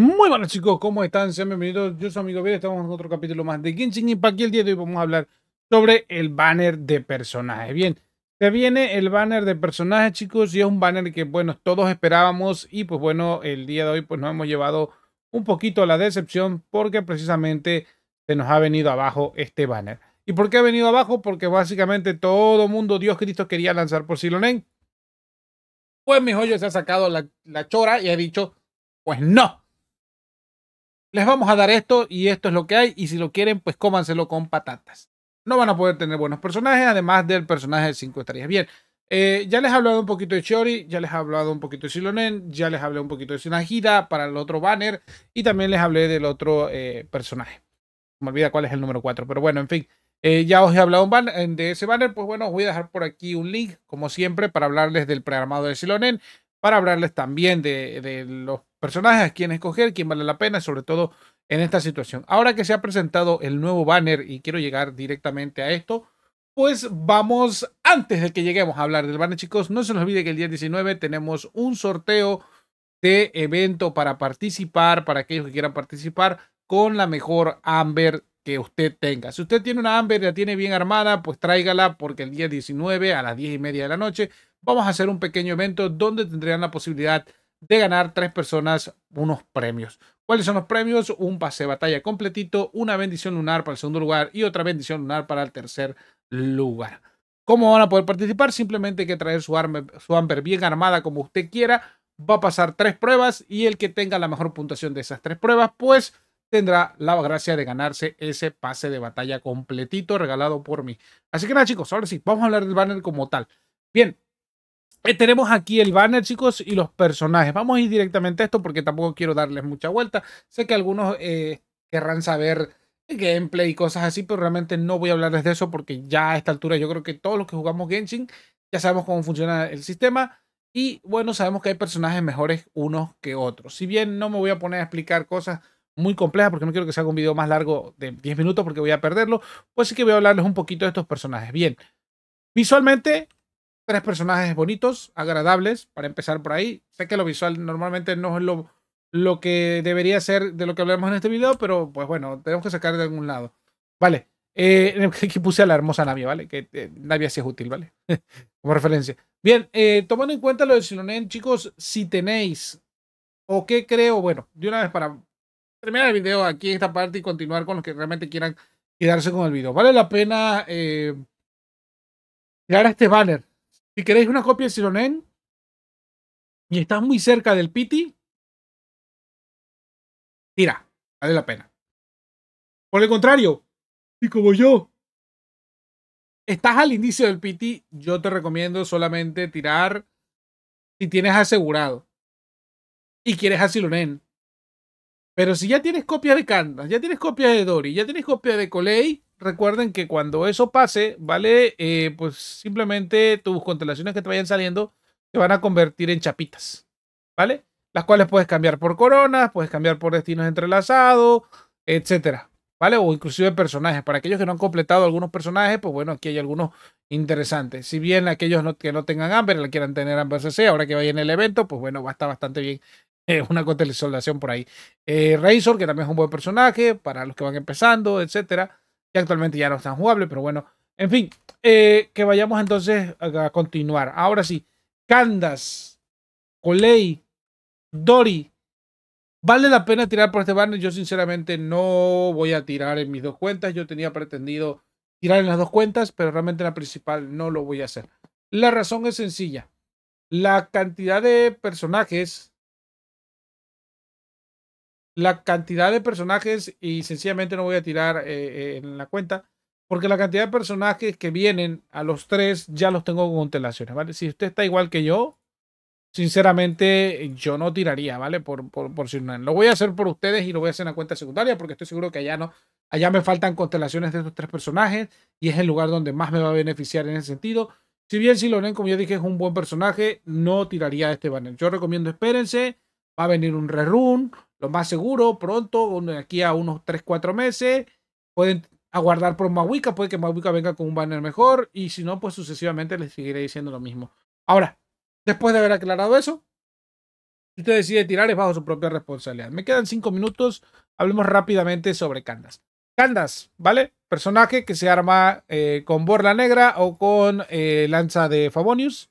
Muy buenas chicos, ¿cómo están? Sean bienvenidos, yo soy Amigo bien estamos en otro capítulo más de Genshin Impact y el día de hoy vamos a hablar sobre el banner de personajes. Bien, se viene el banner de personajes chicos y es un banner que bueno, todos esperábamos y pues bueno, el día de hoy pues nos hemos llevado un poquito a la decepción porque precisamente se nos ha venido abajo este banner. ¿Y por qué ha venido abajo? Porque básicamente todo mundo, Dios Cristo, quería lanzar por Silonen. Pues mi joyo se ha sacado la, la chora y ha dicho, pues no les vamos a dar esto y esto es lo que hay y si lo quieren pues cómanselo con patatas. No van a poder tener buenos personajes, además del personaje de 5 estrellas. Bien, eh, ya les he hablado un poquito de Chori, ya les he hablado un poquito de Silonen, ya les hablé un poquito de Sinajida para el otro banner y también les hablé del otro eh, personaje. Me olvida cuál es el número 4, pero bueno, en fin. Eh, ya os he hablado de ese banner, pues bueno, os voy a dejar por aquí un link, como siempre, para hablarles del programado de Silonen, para hablarles también de los personajes, a quién escoger, quién vale la pena, sobre todo en esta situación. Ahora que se ha presentado el nuevo banner y quiero llegar directamente a esto, pues vamos, antes de que lleguemos a hablar del banner, chicos, no se nos olvide que el día 19 tenemos un sorteo de evento para participar, para aquellos que quieran participar, con la mejor Amber que usted tenga. Si usted tiene una Amber, la tiene bien armada, pues tráigala porque el día 19 a las 10 y media de la noche vamos a hacer un pequeño evento donde tendrán la posibilidad de de ganar tres personas unos premios. ¿Cuáles son los premios? Un pase de batalla completito, una bendición lunar para el segundo lugar y otra bendición lunar para el tercer lugar. ¿Cómo van a poder participar? Simplemente hay que traer su, arma, su Amber bien armada como usted quiera. Va a pasar tres pruebas y el que tenga la mejor puntuación de esas tres pruebas, pues tendrá la gracia de ganarse ese pase de batalla completito regalado por mí. Así que nada chicos, ahora sí, vamos a hablar del banner como tal. Bien, eh, tenemos aquí el banner, chicos, y los personajes. Vamos a ir directamente a esto porque tampoco quiero darles mucha vuelta. Sé que algunos eh, querrán saber gameplay y cosas así, pero realmente no voy a hablarles de eso porque ya a esta altura yo creo que todos los que jugamos Genshin ya sabemos cómo funciona el sistema. Y bueno, sabemos que hay personajes mejores unos que otros. Si bien no me voy a poner a explicar cosas muy complejas porque no quiero que se haga un video más largo de 10 minutos porque voy a perderlo, pues sí que voy a hablarles un poquito de estos personajes. Bien, visualmente tres personajes bonitos, agradables, para empezar por ahí. Sé que lo visual normalmente no es lo, lo que debería ser de lo que hablamos en este video, pero pues bueno, tenemos que sacar de algún lado. Vale, eh, aquí puse a la hermosa Navia, ¿vale? Que eh, Navia sí es útil, ¿vale? Como referencia. Bien, eh, tomando en cuenta lo de Silonen, chicos, si tenéis o qué creo, bueno, de una vez para terminar el video aquí en esta parte y continuar con los que realmente quieran quedarse con el video. Vale la pena eh, crear este banner si queréis una copia de Sironen y estás muy cerca del Piti, tira, vale la pena. Por el contrario, y como yo, estás al inicio del Piti, yo te recomiendo solamente tirar si tienes asegurado y quieres a Sironen. Pero si ya tienes copia de Candas, ya tienes copia de Dory, ya tienes copia de Coley, recuerden que cuando eso pase, ¿vale? Eh, pues simplemente tus constelaciones que te vayan saliendo se van a convertir en chapitas, ¿vale? Las cuales puedes cambiar por coronas, puedes cambiar por destinos entrelazados, etcétera, ¿vale? O inclusive personajes. Para aquellos que no han completado algunos personajes, pues bueno, aquí hay algunos interesantes. Si bien aquellos que no tengan hambre la quieran tener Amber sea, ahora que vayan en el evento, pues bueno, va a estar bastante bien eh, una constelación por ahí. Eh, Razor, que también es un buen personaje para los que van empezando, etcétera que actualmente ya no están jugables, pero bueno, en fin, eh, que vayamos entonces a continuar. Ahora sí, Candas, Colei, Dory, ¿vale la pena tirar por este banner? Yo sinceramente no voy a tirar en mis dos cuentas, yo tenía pretendido tirar en las dos cuentas, pero realmente en la principal no lo voy a hacer. La razón es sencilla. La cantidad de personajes la cantidad de personajes, y sencillamente no voy a tirar eh, eh, en la cuenta, porque la cantidad de personajes que vienen a los tres ya los tengo con constelaciones, ¿vale? Si usted está igual que yo, sinceramente yo no tiraría, ¿vale? Por, por, por si no. Lo voy a hacer por ustedes y lo voy a hacer en la cuenta secundaria porque estoy seguro que allá no. Allá me faltan constelaciones de estos tres personajes y es el lugar donde más me va a beneficiar en ese sentido. Si bien Silonen, como ya dije, es un buen personaje, no tiraría este banner. Yo recomiendo espérense, va a venir un rerun, lo más seguro, pronto, aquí a unos 3, 4 meses, pueden aguardar por Mawika, puede que Mawika venga con un banner mejor y si no, pues sucesivamente les seguiré diciendo lo mismo. Ahora, después de haber aclarado eso, si usted decide tirar es bajo su propia responsabilidad. Me quedan 5 minutos, hablemos rápidamente sobre Candas. Candas, ¿vale? Personaje que se arma eh, con Borla Negra o con eh, Lanza de Fabonius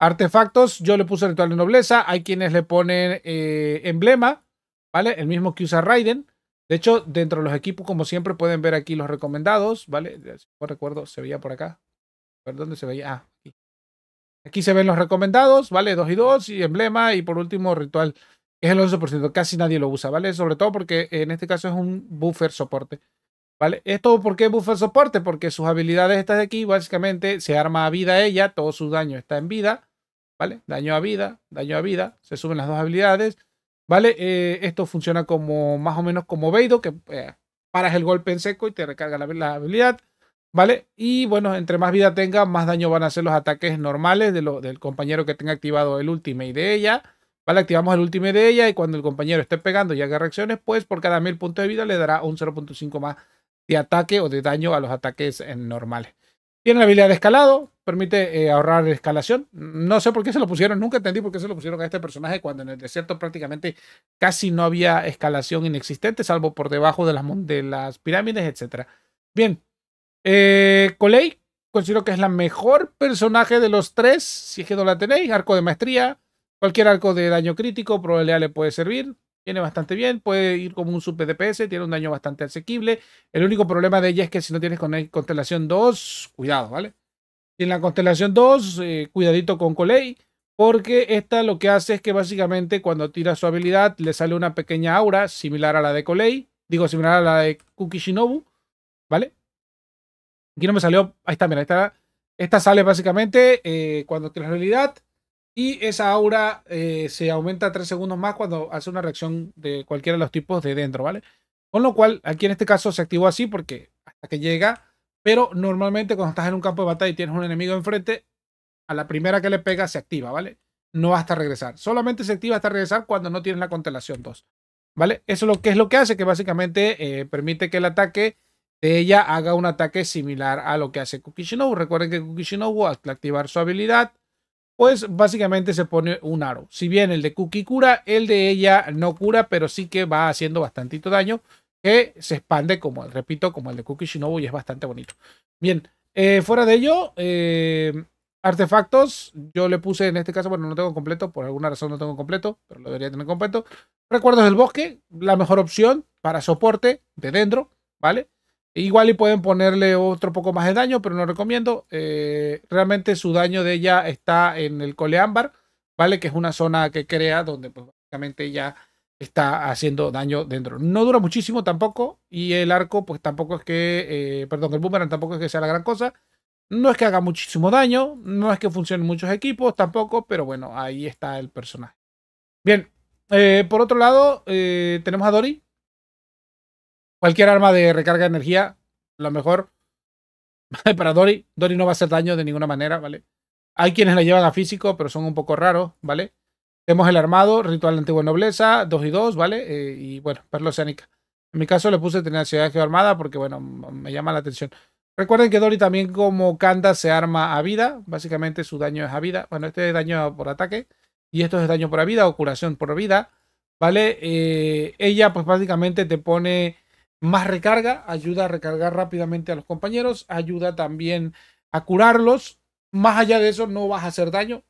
Artefactos, yo le puse ritual de nobleza. Hay quienes le ponen eh, emblema, ¿vale? El mismo que usa Raiden. De hecho, dentro de los equipos, como siempre, pueden ver aquí los recomendados, ¿vale? Si no recuerdo, se veía por acá. ¿Por dónde se veía? Ah, aquí. Aquí se ven los recomendados, ¿vale? 2 y 2 y emblema y por último ritual, es el 11%. Casi nadie lo usa, ¿vale? Sobre todo porque en este caso es un buffer soporte, ¿vale? ¿Esto por qué buffer soporte? Porque sus habilidades estas de aquí, básicamente, se arma a vida ella, todo su daño está en vida ¿vale? Daño a vida, daño a vida, se suben las dos habilidades, ¿vale? Eh, esto funciona como más o menos como Veido, que eh, paras el golpe en seco y te recarga la, habilidad, ¿vale? Y bueno, entre más vida tenga, más daño van a hacer los ataques normales de lo, del compañero que tenga activado el y de ella, ¿vale? Activamos el último de ella y cuando el compañero esté pegando y haga reacciones, pues por cada mil puntos de vida le dará un 0.5 más de ataque o de daño a los ataques eh, normales. Tiene la habilidad de escalado, permite eh, ahorrar escalación. No sé por qué se lo pusieron, nunca entendí por qué se lo pusieron a este personaje cuando en el desierto prácticamente casi no había escalación inexistente, salvo por debajo de las, de las pirámides, etc. Bien, eh, considero que es la mejor personaje de los tres, si es que no la tenéis, arco de maestría, cualquier arco de daño crítico, probablemente le puede servir, Viene bastante bien, puede ir como un sub DPS, tiene un daño bastante asequible. El único problema de ella es que si no tienes con constelación 2, cuidado, ¿vale? en la constelación 2, eh, cuidadito con Colei, porque esta lo que hace es que básicamente cuando tira su habilidad le sale una pequeña aura similar a la de Colei, digo similar a la de Kukishinobu, ¿vale? Aquí no me salió, ahí está, mira, Esta sale básicamente eh, cuando tira la habilidad, y esa aura eh, se aumenta 3 segundos más cuando hace una reacción de cualquiera de los tipos de dentro, ¿vale? Con lo cual, aquí en este caso se activó así porque hasta que llega, pero normalmente cuando estás en un campo de batalla y tienes un enemigo enfrente, a la primera que le pega se activa, ¿vale? No hasta regresar. Solamente se activa hasta regresar cuando no tienes la constelación 2, ¿vale? Eso es lo que es lo que hace, que básicamente eh, permite que el ataque de ella haga un ataque similar a lo que hace Kukishinobu. Recuerden que Kukishinobu, al activar su habilidad, pues básicamente se pone un aro. Si bien el de Cookie cura, el de ella no cura, pero sí que va haciendo bastantito daño, que se expande, como repito, como el de Cookie Shinobu y es bastante bonito. Bien, eh, fuera de ello, eh, artefactos, yo le puse en este caso, bueno, no tengo completo, por alguna razón no tengo completo, pero lo debería tener completo. Recuerdos del bosque, la mejor opción para soporte de dentro, ¿vale? Igual y pueden ponerle otro poco más de daño, pero no recomiendo. Eh, realmente su daño de ella está en el coleámbar, ¿vale? Que es una zona que crea donde pues, básicamente ella está haciendo daño dentro. No dura muchísimo tampoco y el arco pues tampoco es que, eh, perdón, el boomerang tampoco es que sea la gran cosa. No es que haga muchísimo daño, no es que funcionen muchos equipos tampoco, pero bueno, ahí está el personaje. Bien, eh, por otro lado, tenemos a dori Cualquier arma de recarga de energía, lo mejor. Para Dory, Dory no va a hacer daño de ninguna manera, ¿vale? Hay quienes la llevan a físico, pero son un poco raros, ¿vale? Tenemos el armado, ritual de antigua nobleza, 2 y 2, ¿vale? Eh, y bueno, perla En mi caso le puse tener tenacidad armada porque, bueno, me llama la atención. Recuerden que Dory también como Kanda se arma a vida. Básicamente su daño es a vida. Bueno, este es daño por ataque y esto es daño por vida o curación por vida. ¿Vale? Eh, ella pues básicamente te pone más recarga, ayuda a recargar rápidamente a los compañeros, ayuda también a curarlos. Más allá de eso, no vas a hacer daño.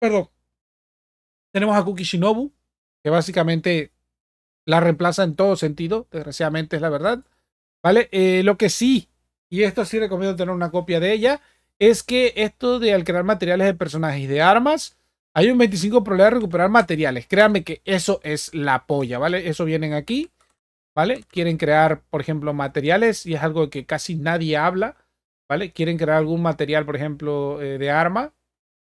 Perdón. Tenemos a Kukishinobu Shinobu, que básicamente la reemplaza en todo sentido, desgraciadamente es la verdad. ¿Vale? Eh, lo que sí, y esto sí recomiendo tener una copia de ella, es que esto de al crear materiales de personajes y de armas, hay un 25 probabilidad de recuperar materiales. Créanme que eso es la polla, ¿vale? Eso vienen aquí ¿vale? Quieren crear, por ejemplo, materiales y es algo que casi nadie habla, ¿vale? Quieren crear algún material, por ejemplo, eh, de arma.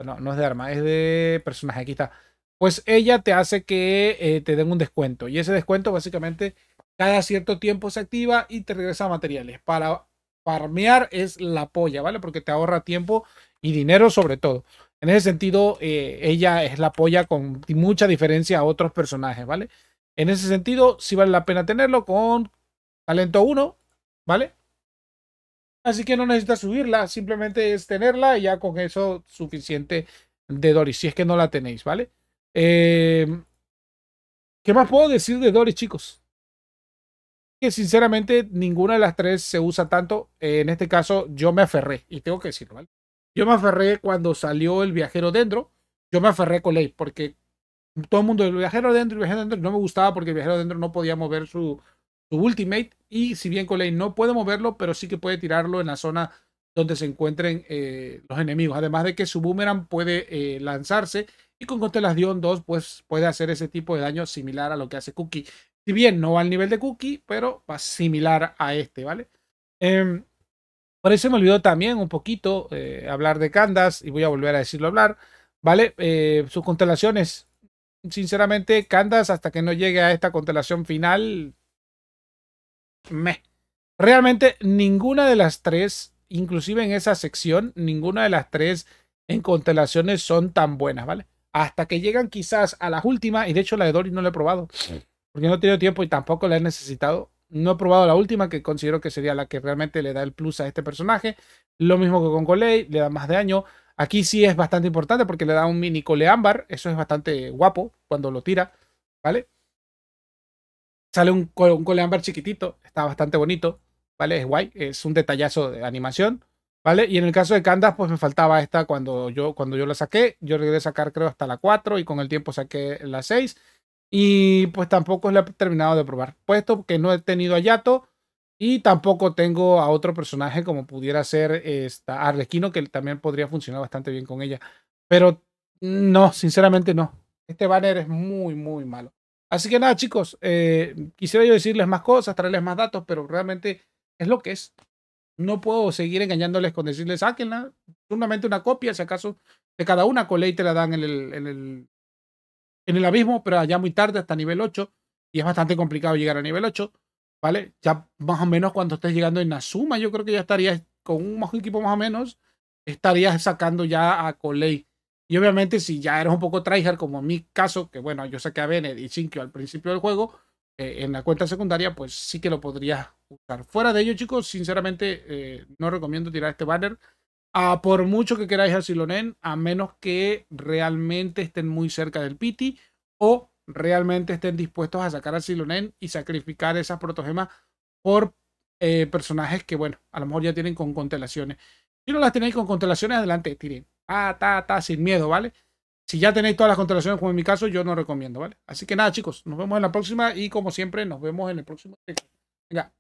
No, no es de arma, es de personaje, aquí está. Pues ella te hace que eh, te den un descuento y ese descuento básicamente cada cierto tiempo se activa y te regresa materiales. Para farmear es la polla, ¿vale? Porque te ahorra tiempo y dinero sobre todo. En ese sentido, eh, ella es la polla con mucha diferencia a otros personajes, ¿vale? En ese sentido, sí vale la pena tenerlo con talento 1, ¿vale? Así que no necesitas subirla, simplemente es tenerla y ya con eso suficiente de Doris, si es que no la tenéis, ¿vale? Eh, ¿Qué más puedo decir de Doris, chicos? Que sinceramente ninguna de las tres se usa tanto. Eh, en este caso, yo me aferré, y tengo que decirlo, ¿vale? Yo me aferré cuando salió el viajero dentro, yo me aferré con Ley, porque todo el mundo, el viajero dentro, el viajero dentro, no me gustaba porque el viajero dentro no podía mover su, su ultimate. Y si bien Colei no puede moverlo, pero sí que puede tirarlo en la zona donde se encuentren eh, los enemigos. Además de que su boomerang puede eh, lanzarse y con Constelación 2 pues, puede hacer ese tipo de daño similar a lo que hace Cookie. Si bien no va al nivel de Cookie, pero va similar a este, ¿vale? Em, por eso me olvidó también un poquito eh, hablar de Candas y voy a volver a decirlo hablar, ¿vale? sus constelaciones sinceramente, Candas, hasta que no llegue a esta constelación final, me. Realmente ninguna de las tres, inclusive en esa sección, ninguna de las tres en constelaciones son tan buenas, ¿vale? Hasta que llegan quizás a la última y de hecho la de Dory no la he probado, porque no he tenido tiempo y tampoco la he necesitado. No he probado la última, que considero que sería la que realmente le da el plus a este personaje. Lo mismo que con Golei, le da más de año. Aquí sí es bastante importante porque le da un mini coleámbar. Eso es bastante guapo cuando lo tira, ¿vale? Sale un, un coleámbar chiquitito, está bastante bonito, ¿vale? Es guay, es un detallazo de animación, ¿vale? Y en el caso de Candas, pues me faltaba esta cuando yo, cuando yo la saqué. Yo regresé a sacar creo hasta la 4 y con el tiempo saqué la 6. Y pues tampoco la he terminado de probar. Puesto que no he tenido a Yato, y tampoco tengo a otro personaje como pudiera ser esta Arlequino, que también podría funcionar bastante bien con ella. Pero no, sinceramente no. Este banner es muy, muy malo. Así que nada, chicos, eh, quisiera yo decirles más cosas, traerles más datos, pero realmente es lo que es. No puedo seguir engañándoles con decirles, sáquenla, sumamente una copia, si acaso, de cada una, con te la dan en el, en el, en el abismo, pero allá muy tarde, hasta nivel 8, y es bastante complicado llegar a nivel 8. ¿vale? Ya más o menos cuando estés llegando en suma, yo creo que ya estarías con un equipo más o menos, estarías sacando ya a Coley. Y obviamente si ya eres un poco tryhard, como en mi caso, que bueno, yo saqué a Bened y Shinkyo al principio del juego, eh, en la cuenta secundaria, pues sí que lo podrías usar. Fuera de ello, chicos, sinceramente eh, no recomiendo tirar este banner. A por mucho que queráis a Silonen, a menos que realmente estén muy cerca del Pity o realmente estén dispuestos a sacar al Silonen y sacrificar esas protogemas por eh, personajes que, bueno, a lo mejor ya tienen con constelaciones. Si no las tenéis con constelaciones, adelante, tiren. Ah, ta, ta, sin miedo, ¿vale? Si ya tenéis todas las constelaciones, como en mi caso, yo no recomiendo, ¿vale? Así que nada, chicos, nos vemos en la próxima y como siempre, nos vemos en el próximo Venga.